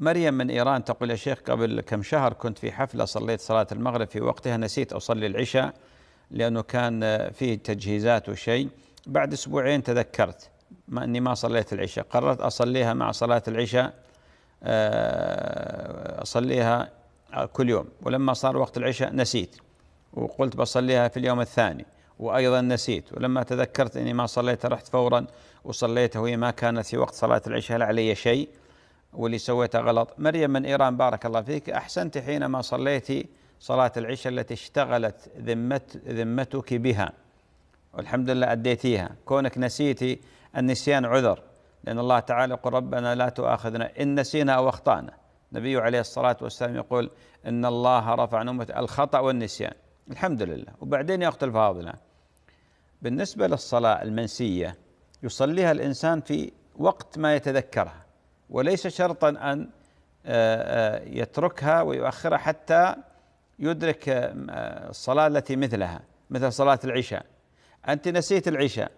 مريم من إيران تقول يا شيخ قبل كم شهر كنت في حفلة صليت صلاة المغرب في وقتها نسيت أصلي العشاء لأنه كان فيه تجهيزات وشيء بعد أسبوعين تذكرت ما أني ما صليت العشاء قررت أصليها مع صلاة العشاء آه، أصليها كل يوم ولما صار وقت العشاء نسيت وقلت بصليها في اليوم الثاني وأيضا نسيت ولما تذكرت أني ما صليت رحت فورا وصليتها وهي ما كانت في وقت صلاة العشاء لا علي شيء واللي سويته غلط مريم من إيران بارك الله فيك أحسنت حينما صليت صلاة العشاء التي اشتغلت ذمت ذمتك بها والحمد لله أديتيها كونك نسيتي النسيان عذر لأن الله تعالى يقول ربنا لا تؤاخذنا إن نسينا أو أخطأنا النبي عليه الصلاة والسلام يقول إن الله رفع عن الخطأ والنسيان الحمد لله وبعدين يقتل الفاضلة بالنسبة للصلاة المنسية يصليها الإنسان في وقت ما يتذكرها وليس شرطا ان آه، آه، يتركها ويؤخرها حتى يدرك آه، الصلاه التي مثلها مثل صلاه العشاء انت نسيت العشاء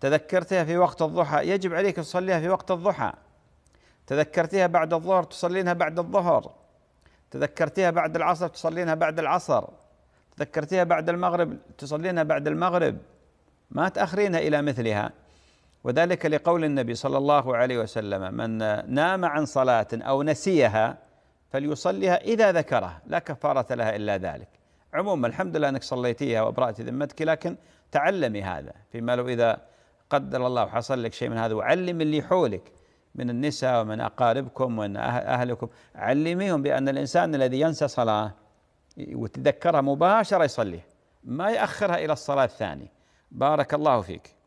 تذكرتها في وقت الضحى يجب عليك تصليها في وقت الضحى تذكرتها بعد الظهر تصلينها بعد الظهر تذكرتها بعد العصر تصلينها بعد العصر تذكرتها بعد المغرب تصلينها بعد المغرب ما تأخرينها إلى مثلها وذلك لقول النبي صلى الله عليه وسلم من نام عن صلاة أو نسيها فليصليها إذا ذكرها لا كفارة لها إلا ذلك عموما الحمد لله أنك صليتيها وأبرأت ذمتك لكن تعلمي هذا فيما لو إذا قدر الله حصل لك شيء من هذا وعلم اللي حولك من النساء ومن أقاربكم ومن أه-، أهلكم علميهم بأن الإنسان الذي ينسى صلاة وتذكرها مباشرة يصليها ما يأخرها إلى الصلاة الثانية بارك الله فيك